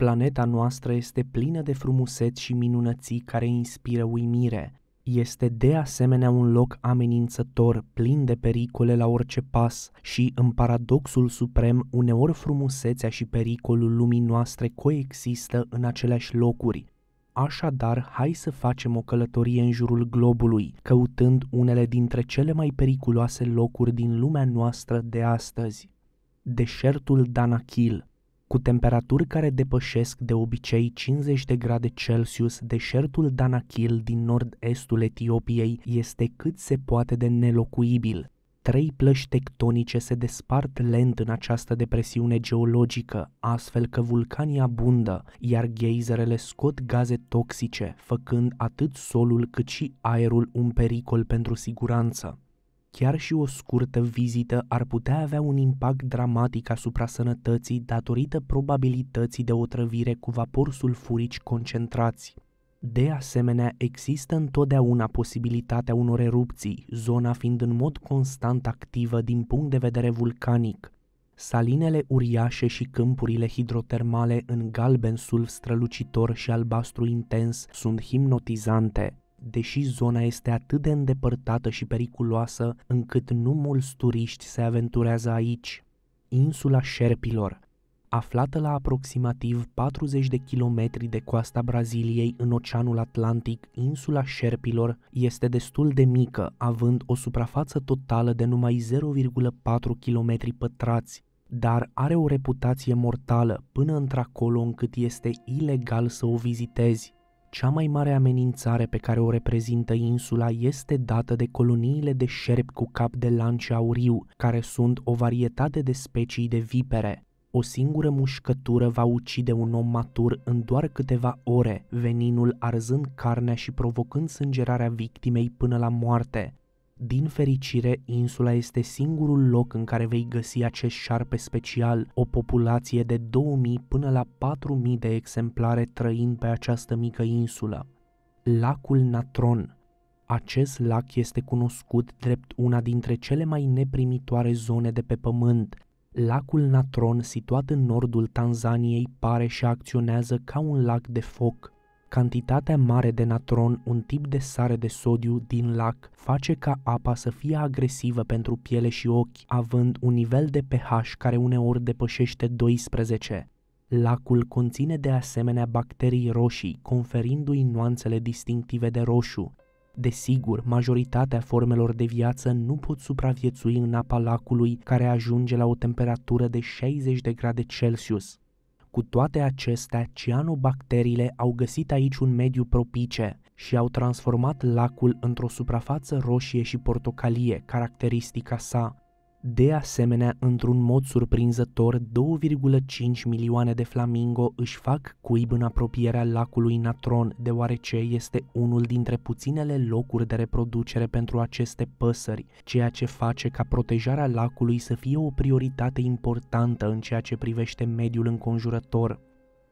Planeta noastră este plină de frumuseți și minunății care inspiră uimire. Este de asemenea un loc amenințător, plin de pericole la orice pas și, în paradoxul suprem, uneori frumusețea și pericolul lumii noastre coexistă în aceleași locuri. Așadar, hai să facem o călătorie în jurul globului, căutând unele dintre cele mai periculoase locuri din lumea noastră de astăzi. Deșertul Danakil – cu temperaturi care depășesc de obicei 50 de grade Celsius, deșertul Danakil din nord-estul Etiopiei este cât se poate de nelocuibil. Trei plăși tectonice se despart lent în această depresiune geologică, astfel că vulcanii abundă, iar geizerele scot gaze toxice, făcând atât solul cât și aerul un pericol pentru siguranță. Chiar și o scurtă vizită ar putea avea un impact dramatic asupra sănătății datorită probabilității de otrăvire cu vapor sulfurici concentrați. De asemenea, există întotdeauna posibilitatea unor erupții, zona fiind în mod constant activă din punct de vedere vulcanic. Salinele uriașe și câmpurile hidrotermale în galben sulf strălucitor și albastru intens sunt hipnotizante, deși zona este atât de îndepărtată și periculoasă încât nu mulți turiști se aventurează aici. Insula Șerpilor, aflată la aproximativ 40 de kilometri de coasta Braziliei în Oceanul Atlantic, insula Șerpilor este destul de mică, având o suprafață totală de numai 0,4 km pătrați, dar are o reputație mortală până într-acolo încât este ilegal să o vizitezi cea mai mare amenințare pe care o reprezintă insula este dată de coloniile de șerpi cu cap de lance auriu, care sunt o varietate de specii de vipere. O singură mușcătură va ucide un om matur în doar câteva ore, veninul arzând carnea și provocând sângerarea victimei până la moarte, din fericire, insula este singurul loc în care vei găsi acest șarpe special, o populație de 2000 până la 4000 de exemplare trăind pe această mică insulă. Lacul Natron acest lac este cunoscut drept una dintre cele mai neprimitoare zone de pe pământ. Lacul Natron, situat în nordul Tanzaniei, pare și acționează ca un lac de foc. Cantitatea mare de natron, un tip de sare de sodiu din lac, face ca apa să fie agresivă pentru piele și ochi, având un nivel de pH care uneori depășește 12. Lacul conține de asemenea bacterii roșii, conferindu-i nuanțele distinctive de roșu. Desigur, majoritatea formelor de viață nu pot supraviețui în apa lacului, care ajunge la o temperatură de 60 de grade Celsius. Cu toate acestea, cianobacteriile au găsit aici un mediu propice și au transformat lacul într-o suprafață roșie și portocalie, caracteristica sa, de asemenea, într-un mod surprinzător, 2,5 milioane de flamingo își fac cuib în apropierea lacului Natron, deoarece este unul dintre puținele locuri de reproducere pentru aceste păsări, ceea ce face ca protejarea lacului să fie o prioritate importantă în ceea ce privește mediul înconjurător.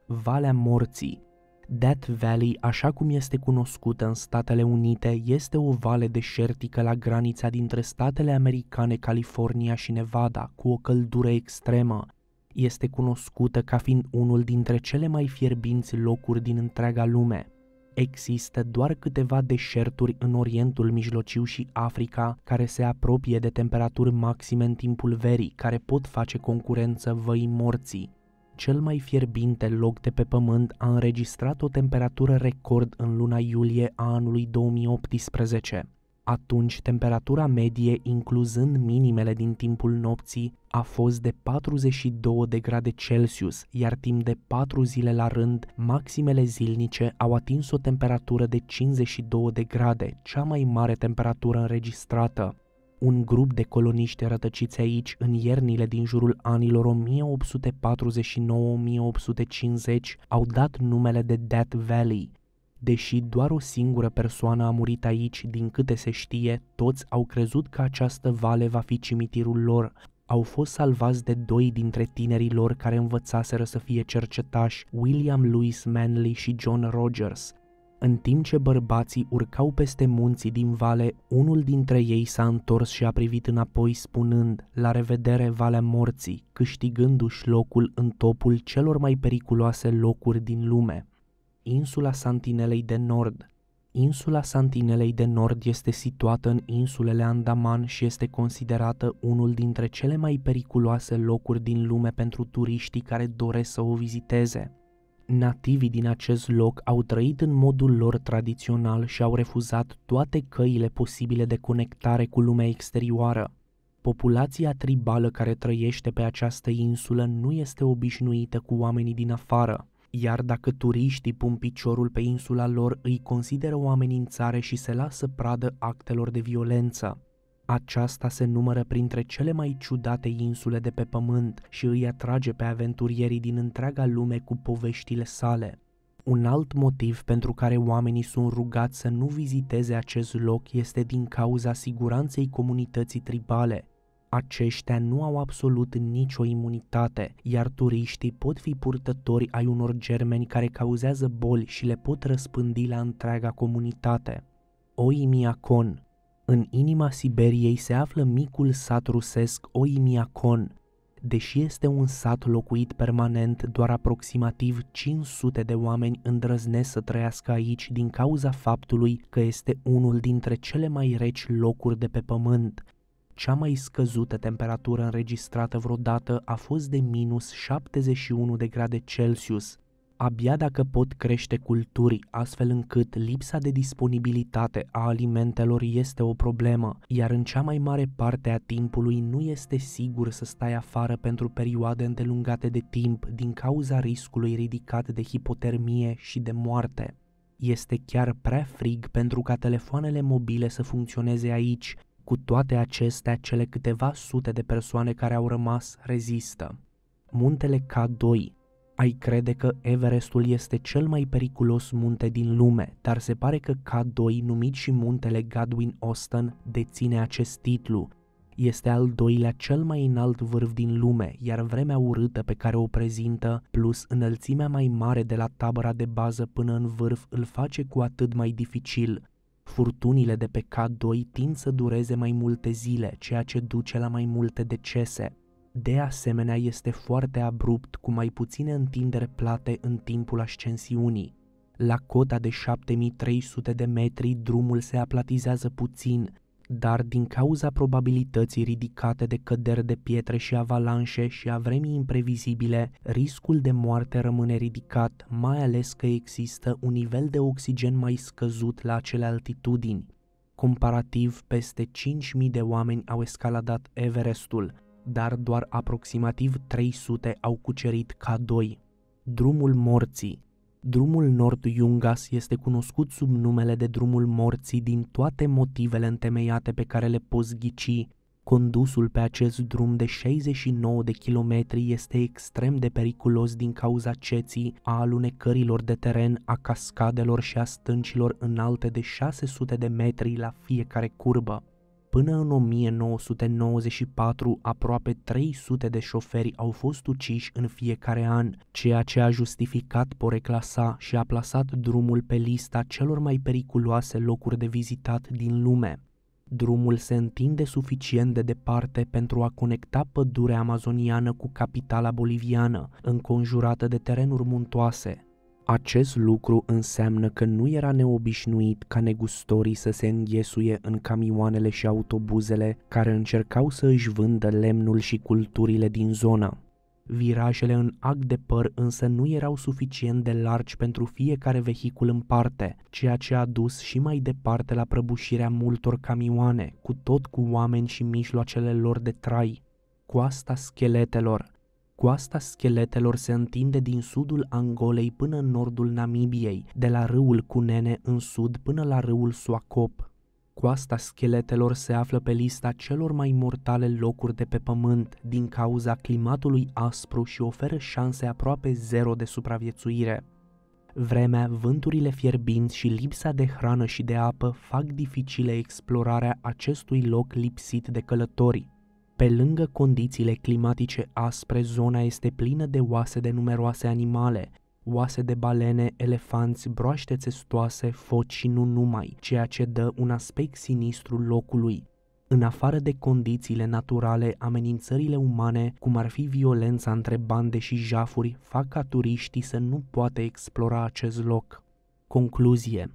Valea Morții Death Valley, așa cum este cunoscută în Statele Unite, este o vale deșertică la granița dintre statele americane California și Nevada, cu o căldură extremă. Este cunoscută ca fiind unul dintre cele mai fierbinți locuri din întreaga lume. Există doar câteva deșerturi în Orientul Mijlociu și Africa care se apropie de temperaturi maxime în timpul verii, care pot face concurență văii morții cel mai fierbinte loc de pe pământ a înregistrat o temperatură record în luna iulie a anului 2018. Atunci, temperatura medie, incluzând minimele din timpul nopții, a fost de 42 de grade Celsius, iar timp de 4 zile la rând, maximele zilnice au atins o temperatură de 52 de grade, cea mai mare temperatură înregistrată un grup de coloniști rătăciți aici în iernile din jurul anilor 1849-1850 au dat numele de Death Valley. Deși doar o singură persoană a murit aici, din câte se știe, toți au crezut că această vale va fi cimitirul lor. Au fost salvați de doi dintre tinerii lor care învățaseră să fie cercetași, William Lewis Manley și John Rogers, în timp ce bărbații urcau peste munții din vale, unul dintre ei s-a întors și a privit înapoi spunând, la revedere Valea Morții, câștigându-și locul în topul celor mai periculoase locuri din lume. Insula Santinelei de Nord Insula Santinelei de Nord este situată în insulele Andaman și este considerată unul dintre cele mai periculoase locuri din lume pentru turiștii care doresc să o viziteze nativii din acest loc au trăit în modul lor tradițional și au refuzat toate căile posibile de conectare cu lumea exterioară. Populația tribală care trăiește pe această insulă nu este obișnuită cu oamenii din afară, iar dacă turiștii pun piciorul pe insula lor, îi consideră o amenințare și se lasă pradă actelor de violență. Aceasta se numără printre cele mai ciudate insule de pe pământ și îi atrage pe aventurierii din întreaga lume cu poveștile sale. Un alt motiv pentru care oamenii sunt rugați să nu viziteze acest loc este din cauza siguranței comunității tribale. Aceștia nu au absolut nicio imunitate, iar turiștii pot fi purtători ai unor germeni care cauzează boli și le pot răspândi la întreaga comunitate. Oimiacon, în inima Siberiei se află micul sat rusesc Oimiacon, deși este un sat locuit permanent, doar aproximativ 500 de oameni îndrăznesc să trăiască aici din cauza faptului că este unul dintre cele mai reci locuri de pe pământ. Cea mai scăzută temperatură înregistrată vreodată a fost de minus 71 de grade Celsius, abia dacă pot crește culturi, astfel încât lipsa de disponibilitate a alimentelor este o problemă, iar în cea mai mare parte a timpului nu este sigur să stai afară pentru perioade îndelungate de timp din cauza riscului ridicat de hipotermie și de moarte. Este chiar prea frig pentru ca telefoanele mobile să funcționeze aici, cu toate acestea, cele câteva sute de persoane care au rămas rezistă. Muntele K2 ai crede că Everestul este cel mai periculos munte din lume, dar se pare că K2, numit și muntele Godwin Austin, deține acest titlu. Este al doilea cel mai înalt vârf din lume, iar vremea urâtă pe care o prezintă, plus înălțimea mai mare de la tabăra de bază până în vârf, îl face cu atât mai dificil. Furtunile de pe K2 tind să dureze mai multe zile, ceea ce duce la mai multe decese. De asemenea, este foarte abrupt cu mai puține întinderi plate în timpul ascensiunii. La cota de 7300 de metri, drumul se aplatizează puțin, dar din cauza probabilității ridicate de căderi de pietre și avalanșe și a vremii imprevizibile, riscul de moarte rămâne ridicat, mai ales că există un nivel de oxigen mai scăzut la acele altitudini. Comparativ, peste 5.000 de oameni au escaladat Everestul, dar doar aproximativ 300 au cucerit K2. Drumul morții Drumul Nord Yungas este cunoscut sub numele de drumul morții din toate motivele întemeiate pe care le poți ghici. Condusul pe acest drum de 69 de kilometri este extrem de periculos din cauza ceții, a alunecărilor de teren, a cascadelor și a stâncilor înalte de 600 de metri la fiecare curbă. Până în 1994, aproape 300 de șoferi au fost uciși în fiecare an, ceea ce a justificat porecla sa și a plasat drumul pe lista celor mai periculoase locuri de vizitat din lume. Drumul se întinde suficient de departe pentru a conecta pădurea amazoniană cu capitala boliviană, înconjurată de terenuri muntoase, acest lucru înseamnă că nu era neobișnuit ca negustorii să se înghesuie în camioanele și autobuzele care încercau să își vândă lemnul și culturile din zona. Virajele în ac de păr însă nu erau suficient de largi pentru fiecare vehicul în parte, ceea ce a dus și mai departe la prăbușirea multor camioane, cu tot cu oameni și mijloacele lor de trai. Coasta scheletelor, Coasta scheletelor se întinde din sudul Angolei până în nordul Namibiei, de la râul Cunene în sud până la râul Suacop. Coasta scheletelor se află pe lista celor mai mortale locuri de pe pământ din cauza climatului aspru și oferă șanse aproape zero de supraviețuire. Vremea, vânturile fierbinți și lipsa de hrană și de apă fac dificile explorarea acestui loc lipsit de călătorii. Pe lângă condițiile climatice aspre, zona este plină de oase de numeroase animale, oase de balene, elefanți, broaște țestoase, foci și nu numai, ceea ce dă un aspect sinistru locului. În afară de condițiile naturale, amenințările umane, cum ar fi violența între bande și jafuri, fac ca turiștii să nu poată explora acest loc. Concluzie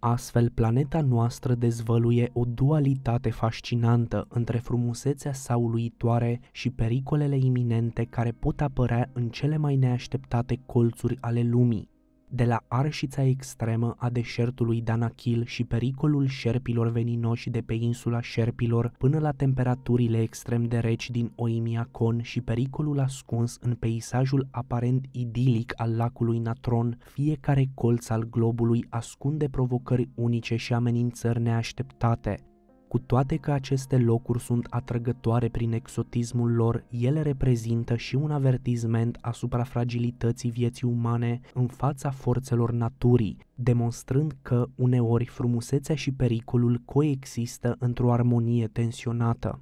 Astfel, planeta noastră dezvăluie o dualitate fascinantă între frumusețea sa uluitoare și pericolele iminente care pot apărea în cele mai neașteptate colțuri ale lumii de la arșița extremă a deșertului Danakil și pericolul șerpilor veninoși de pe insula șerpilor până la temperaturile extrem de reci din Oimiacon și pericolul ascuns în peisajul aparent idilic al lacului Natron, fiecare colț al globului ascunde provocări unice și amenințări neașteptate. Cu toate că aceste locuri sunt atrăgătoare prin exotismul lor, ele reprezintă și un avertisment asupra fragilității vieții umane în fața forțelor naturii, demonstrând că uneori frumusețea și pericolul coexistă într-o armonie tensionată.